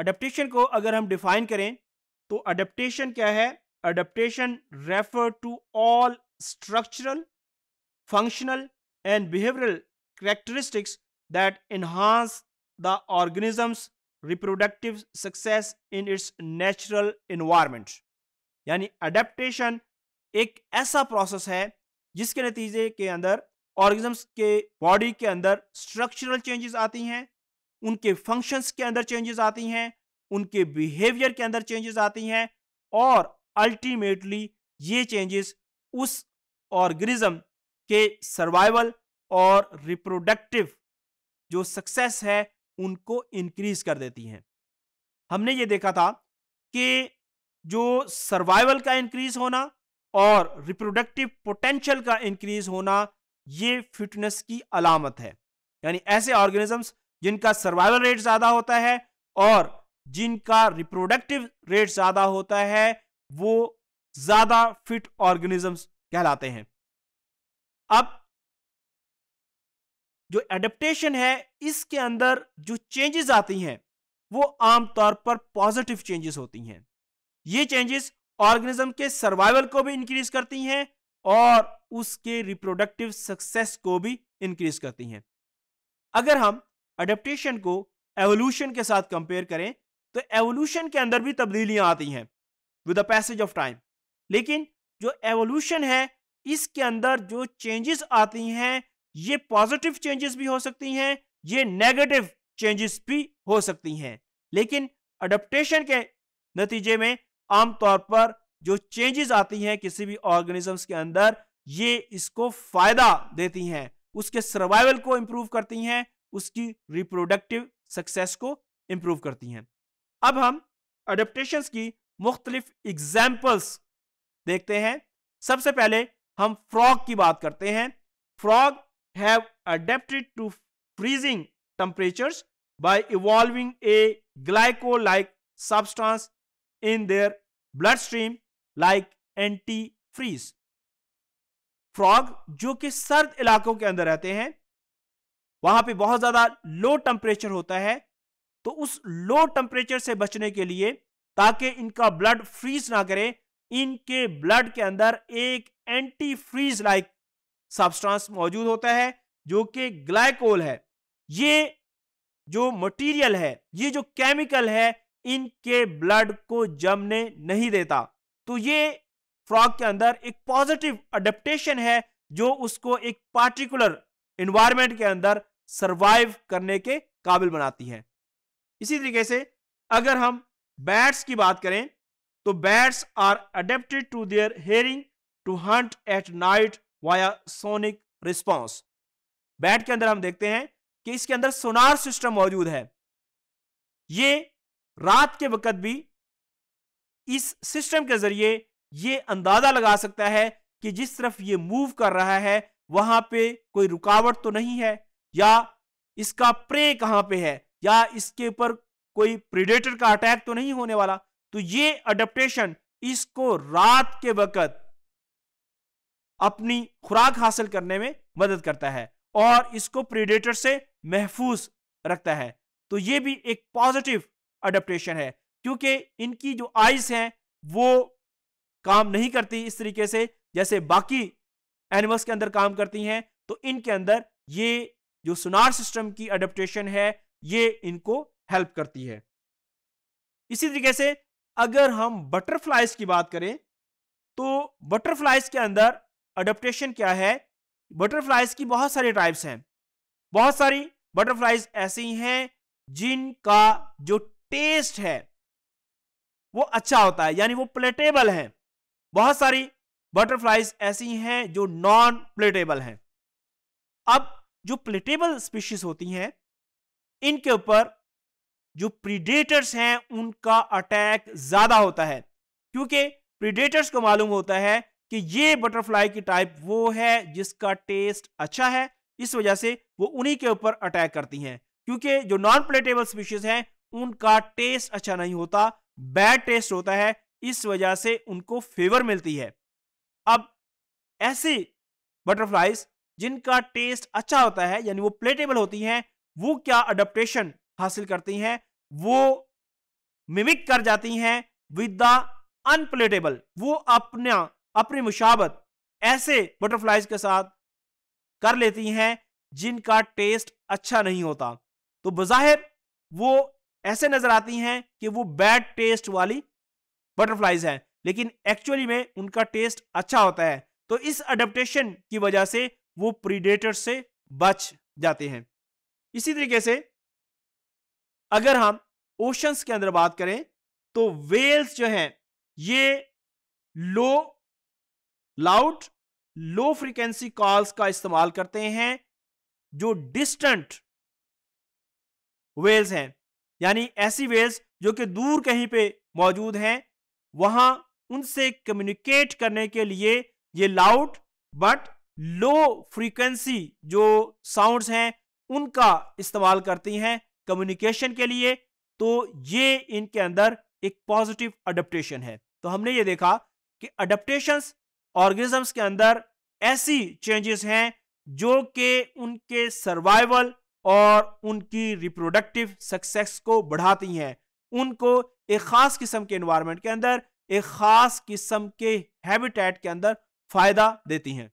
adaptation को अगर हम डिफाइन करें तो अडेप्टेशन क्या है adaptation refer to all structural functional and behavioural characteristics that enhance the organisms reproductive success in its natural environment यानी अडेप्टेशन एक ऐसा प्रोसेस है जिसके नतीजे के अंदर ऑर्गेनिजम्स के बॉडी के अंदर स्ट्रक्चरल चेंजेस आती हैं उनके फंक्शंस के अंदर चेंजेस आती हैं उनके बिहेवियर के अंदर चेंजेस आती हैं और अल्टीमेटली ये चेंजेस उस ऑर्गेनिज्म के सर्वाइवल और रिप्रोडक्टिव जो सक्सेस है उनको इंक्रीज कर देती हैं हमने ये देखा था कि जो सर्वाइवल का इंक्रीज होना और रिप्रोडक्टिव पोटेंशियल का इंक्रीज होना ये फिटनेस की अलामत है यानी ऐसे ऑर्गेनिजम्स जिनका सर्वाइवल रेट ज़्यादा होता है और जिनका रिप्रोडक्टिव रेट ज़्यादा होता है वो ज़्यादा फिट ऑर्गेनिजम्स कहलाते हैं अब जो एडेप्टेशन है इसके अंदर जो चेंजेस आती हैं वो आमतौर पर पॉजिटिव चेंजेस होती हैं ये चेंजेस ऑर्गेनिज्म के सर्वाइवल को भी इंक्रीज करती हैं और उसके रिप्रोडक्टिव सक्सेस को भी इंक्रीज करती हैं अगर हम अडेप्टेशन को एवोल्यूशन के साथ कंपेयर करें तो एवोल्यूशन के अंदर भी तब्दीलियां आती हैं with the passage of time लेकिन जो एवोल्यूशन है इसके अंदर जो चेंजेस आती हैं ये पॉजिटिव चेंजेस भी हो सकती हैं ये नेगेटिव चेंजेस भी हो सकती हैं लेकिन अडप्टेशन के नतीजे में आमतौर पर जो चेंजेस आती हैं किसी भी ऑर्गेनिजम्स के अंदर ये इसको फायदा देती हैं उसके सर्वाइवल को इम्प्रूव करती हैं उसकी रिप्रोडक्टिव सक्सेस को इम्प्रूव करती हैं अब हम अडेप्टेशन की मुख्तलिफ एग्जाम्पल्स देखते हैं सबसे पहले हम फ्रॉग की बात करते हैं frog have adapted to freezing temperature by evolving a glyco like substance in their blood stream like anti freeze frog जो कि सर्द इलाकों के अंदर रहते हैं वहां पे बहुत ज़्यादा लो टेम्परेचर होता है तो उस लो टेम्परेचर से बचने के लिए ताकि इनका ब्लड फ्रीज ना करे इनके ब्लड के अंदर एक एंटी फ्रीज लाइक सब्सटेंस मौजूद होता है जो कि ग्लाइकोल है ये जो मटेरियल है ये जो केमिकल है इनके ब्लड को जमने नहीं देता तो ये फ्रॉग के अंदर एक पॉजिटिव अडेप्टेशन है जो उसको एक पार्टिकुलर इन्वायरमेंट के अंदर सर्वाइव करने के काबिल बनाती है इसी तरीके से अगर हम बैट्स की बात करें तो bats are adapted to their hearing to hunt at night via sonic response bat के अंदर हम देखते हैं कि इसके अंदर सोनार सिस्टम मौजूद है ये रात के वक्त भी इस सिस्टम के जरिए ये अंदाजा लगा सकता है कि जिस तरफ ये मूव कर रहा है वहां पे कोई रुकावट तो नहीं है या इसका प्रे कहां पे है या इसके ऊपर कोई प्रिडेटर का अटैक तो नहीं होने वाला तो ये अडेप्टेशन इसको रात के वक्त अपनी खुराक हासिल करने में मदद करता है और इसको प्रीडेटर से महफूज रखता है तो ये भी एक पॉजिटिव अडेप्टेशन है क्योंकि इनकी जो आइज हैं वो काम नहीं करती इस तरीके से जैसे बाकी एनिमल्स के अंदर काम करती हैं तो इनके अंदर ये जो सुनार सिस्टम की अडेप्टेशन है ये इनको हेल्प करती है इसी तरीके से अगर हम बटरफ्लाइज की बात करें तो बटरफ्लाइज के अंदर अडेप्टेशन क्या है बटरफ्लाइज की बहुत सारी टाइप्स हैं बहुत सारी बटरफ्लाइज ऐसी हैं जिनका जो टेस्ट है वो अच्छा होता है यानी वो प्लेटेबल हैं बहुत सारी बटरफ्लाइज ऐसी हैं जो नॉन प्लेटेबल हैं अब जो प्लेटेबल स्पीशीज होती हैं इनके ऊपर जो प्रीडेटर्स हैं उनका अटैक ज्यादा होता है क्योंकि प्रीडेटर्स को मालूम होता है कि ये बटरफ्लाई की टाइप वो है जिसका टेस्ट अच्छा है इस वजह से वो उन्हीं के ऊपर अटैक करती हैं क्योंकि जो नॉन प्लेटेबल स्पीशीज हैं उनका टेस्ट अच्छा नहीं होता बैड टेस्ट होता है इस वजह से उनको फेवर मिलती है अब ऐसी बटरफ्लाइज जिनका टेस्ट अच्छा होता है यानी वो प्लेटेबल होती हैं वो क्या अडप्टेशन हासिल करती हैं वो मिमिक कर जाती हैं विद द अनप्लेटेबल वो अपना अपनी मुशाबत ऐसे बटरफ्लाइज के साथ कर लेती हैं जिनका टेस्ट अच्छा नहीं होता तो बज़ाहिर वो ऐसे नज़र आती हैं कि वो बैड टेस्ट वाली बटरफ्लाइज हैं लेकिन एक्चुअली में उनका टेस्ट अच्छा होता है तो इस अडप्टेशन की वजह से वो प्रीडेटर से बच जाते हैं इसी तरीके से अगर हम ओशंस के अंदर बात करें तो वेल्स जो हैं ये low loud low frequency calls का इस्तेमाल करते हैं जो डिस्टेंट वेल्स हैं यानी ऐसी वेल्स जो कि दूर कहीं पे मौजूद हैं वहां उनसे कम्युनिकेट करने के लिए ये लाउड बट लो फ्रीक्वेंसी जो साउंड्स हैं उनका इस्तेमाल करती हैं कम्युनिकेशन के लिए तो ये इनके अंदर एक पॉजिटिव अडप्टेशन है तो हमने ये देखा कि अडप्टेशन ऑर्गेजम्स के अंदर ऐसी चेंजेस हैं जो कि उनके सर्वाइवल और उनकी रिप्रोडक्टिव सक्सेस को बढ़ाती हैं उनको एक ख़ास किस्म के एनवायरमेंट के अंदर एक ख़ास किस्म के हैबिटेट के अंदर फ़ायदा देती हैं